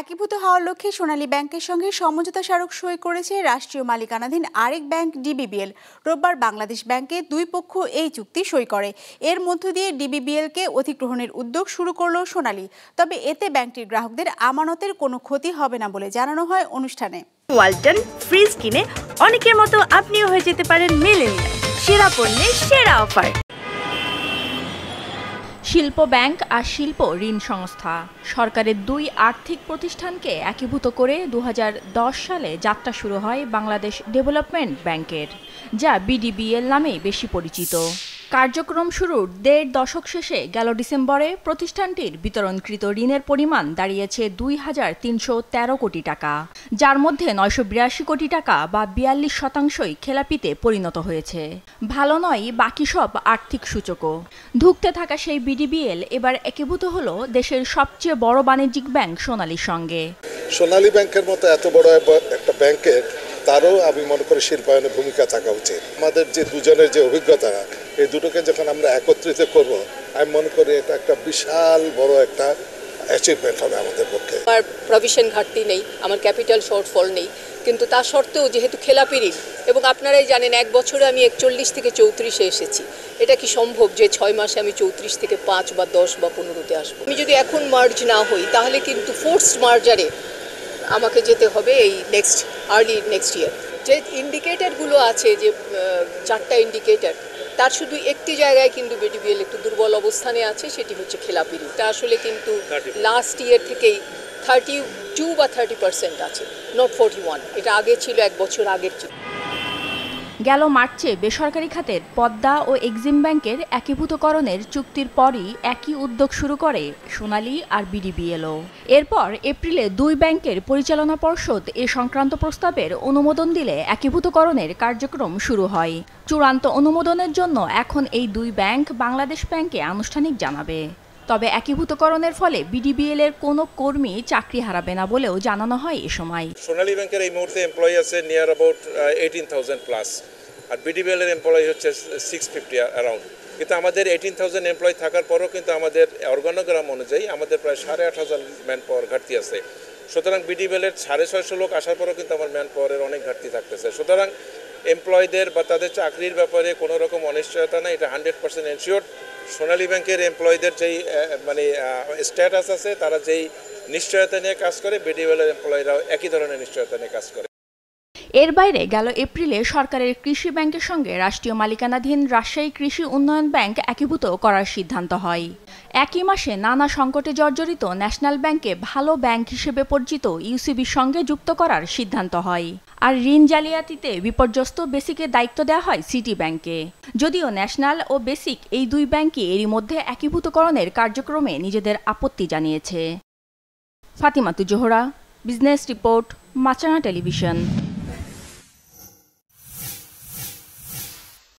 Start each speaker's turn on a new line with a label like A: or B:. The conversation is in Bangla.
A: একীভূত হওয়ার লক্ষ্যে সোনালী ব্যাংকের সঙ্গে সমঝোতা স্মারক সই করেছে রাষ্ট্রীয় মালিকানাধীন আরেক ব্যাংক ডিবিবিএল রোববার বাংলাদেশ ব্যাংকে দুই পক্ষ এই চুক্তি সই করে এর মধ্য দিয়ে ডিবিবিএলকে অধিগ্রহণের উদ্যোগ শুরু করল সোনালী তবে এতে ব্যাংকটির গ্রাহকদের আমানতের কোনো ক্ষতি হবে না বলে জানানো হয় অনুষ্ঠানে ওয়ালটন ফ্রিজ কিনে অনেকের মতো আপনিও হয়ে যেতে পারেন মেলেনিয়া সেরা পণ্যের সেরা অফার শিল্প ব্যাংক আর শিল্প ঋণ সংস্থা সরকারের দুই আর্থিক প্রতিষ্ঠানকে একীভূত করে দু সালে যাত্রা শুরু হয় বাংলাদেশ ডেভেলপমেন্ট ব্যাংকের যা বিডিবিএল নামে বেশি পরিচিত কার্যক্রম শুরুর দেড় দশক শেষে গেল ডিসেম্বরে প্রতিষ্ঠানটির বিতরণকৃত ঋণের পরিমাণ দাঁড়িয়েছে দুই হাজার তিনশো তেরো কোটি টাকা যার মধ্যে নয়শো বিরাশি কোটি টাকা বা বিয়াল্লিশ শতাংশই খেলাপিতে পরিণত হয়েছে ভালো নয় বাকি সব আর্থিক সূচকও ধুঁকতে থাকা সেই বিডিবিএল এবার একীভূত হল দেশের সবচেয়ে বড় বাণিজ্যিক ব্যাংক সোনালীর সঙ্গে
B: সোনালী ব্যাংকের মতো এত বড় একটা ব্যাংক আরও আমি মনে করি শিল্পায়নের ভূমিকা থাকা উচিত আমাদের যে দুজনের যে অভিজ্ঞতা এই দুটোকে যখন আমরা একত্রিত করব আমি মনে করি এটা একটা বিশাল বড় একটা অ্যাচিভমেন্ট হবে আমাদের পক্ষে
C: আমার প্রভিশন ঘাটতি নেই আমার ক্যাপিটাল শর্টফল নেই কিন্তু তা সত্ত্বেও যেহেতু খেলাপি ঋণ এবং আপনারাই জানেন এক বছরে আমি একচল্লিশ থেকে চৌত্রিশে এসেছি এটা কি সম্ভব যে ছয় মাসে আমি চৌত্রিশ থেকে পাঁচ বা দশ বা পনেরোতে আসবো আমি যদি এখন মার্জ না হই তাহলে কিন্তু ফোর্স মার্জারে আমাকে যেতে হবে এই নেক্সট আর্লি নেক্সট ইয়ার যে ইন্ডিকেটারগুলো আছে যে চারটা ইন্ডিকেটার তার শুধু একটি জায়গায় কিন্তু বিডিবিএল একটু দুর্বল অবস্থানে আছে সেটি হচ্ছে খেলাপিড়ি তা আসলে কিন্তু লাস্ট ইয়ার থেকেই থার্টি টু বা থার্টি পার্সেন্ট আছে নট ফোরটি ওয়ান এটা আগে ছিল এক বছর আগের ছিল
A: গেল মার্চে বেসরকারি খাতের পদ্মা ও এক্সিম ব্যাংকের একীভূতকরণের চুক্তির পরই একই উদ্যোগ শুরু করে সোনালি আর বিডিবিএলও এরপর এপ্রিলে দুই ব্যাংকের পরিচালনা পর্ষদ এ সংক্রান্ত প্রস্তাবের অনুমোদন দিলে একীভূতকরণের কার্যক্রম শুরু হয় চূড়ান্ত অনুমোদনের জন্য এখন এই দুই ব্যাংক বাংলাদেশ ব্যাংকে আনুষ্ঠানিক জানাবে তবে একীভূতকরণের ফলে বিডিবিএল এর কোনো কর্মী চাকরি হারাবে না বলেও জানানো হয় এ সময়
B: সোনালী ব্যাংকের এই মুহূর্তে এমপ্লয়ি আছে near about eighteen thousand plus আর বিডিবিএল এর এমপ্লয়ি হচ্ছে সিক্স ফিফটি অ্যারাউন্ড কিন্তু আমাদের এইটিন থাউজেন্ড এমপ্লয়ি থাকার পরও কিন্তু আমাদের অর্গানোগ্রাম অনুযায়ী আমাদের প্রায় সাড়ে আট হাজার ম্যান পাওয়ার ঘাটতি আছে সুতরাং বিডিবিএলের সাড়ে ছয়শো লোক আসার পরও কিন্তু আমার ম্যান পাওয়ারের অনেক ঘাটতি থাকতেছে সুতরাং এমপ্লয়ীদের বা তাদের চাকরির ব্যাপারে কোনো রকম অনিশ্চয়তা নাই এটা হান্ড্রেড পার্সেন্ট এনশিওর সোনালী ব্যাংকের এমপ্লয়ীদের যেই মানে স্ট্যাটাস আছে তারা যেই নিশ্চয়তা নিয়ে কাজ করে এর এমপ্লয়ীরাও একই ধরনের নিশ্চয়তা নিয়ে কাজ করে
A: এর বাইরে গেল এপ্রিলে সরকারের কৃষি ব্যাংকের সঙ্গে রাষ্ট্রীয় মালিকানাধীন রাজশাহী কৃষি উন্নয়ন ব্যাংক একীভূত করার সিদ্ধান্ত হয় একই মাসে নানা সংকটে জর্জরিত ন্যাশনাল ব্যাংকে ভালো ব্যাংক হিসেবে পরিচিত ইউসিবির সঙ্গে যুক্ত করার সিদ্ধান্ত হয় আর ঋণ জালিয়াতিতে বিপর্যস্ত বেসিকের দায়িত্ব দেওয়া হয় সিটি ব্যাংকে যদিও ন্যাশনাল ও বেসিক এই দুই ব্যাংকই এরই মধ্যে একীভূতকরণের কার্যক্রমে নিজেদের আপত্তি জানিয়েছে ফাতিমাতু জোহরা বিজনেস রিপোর্ট মাচানা টেলিভিশন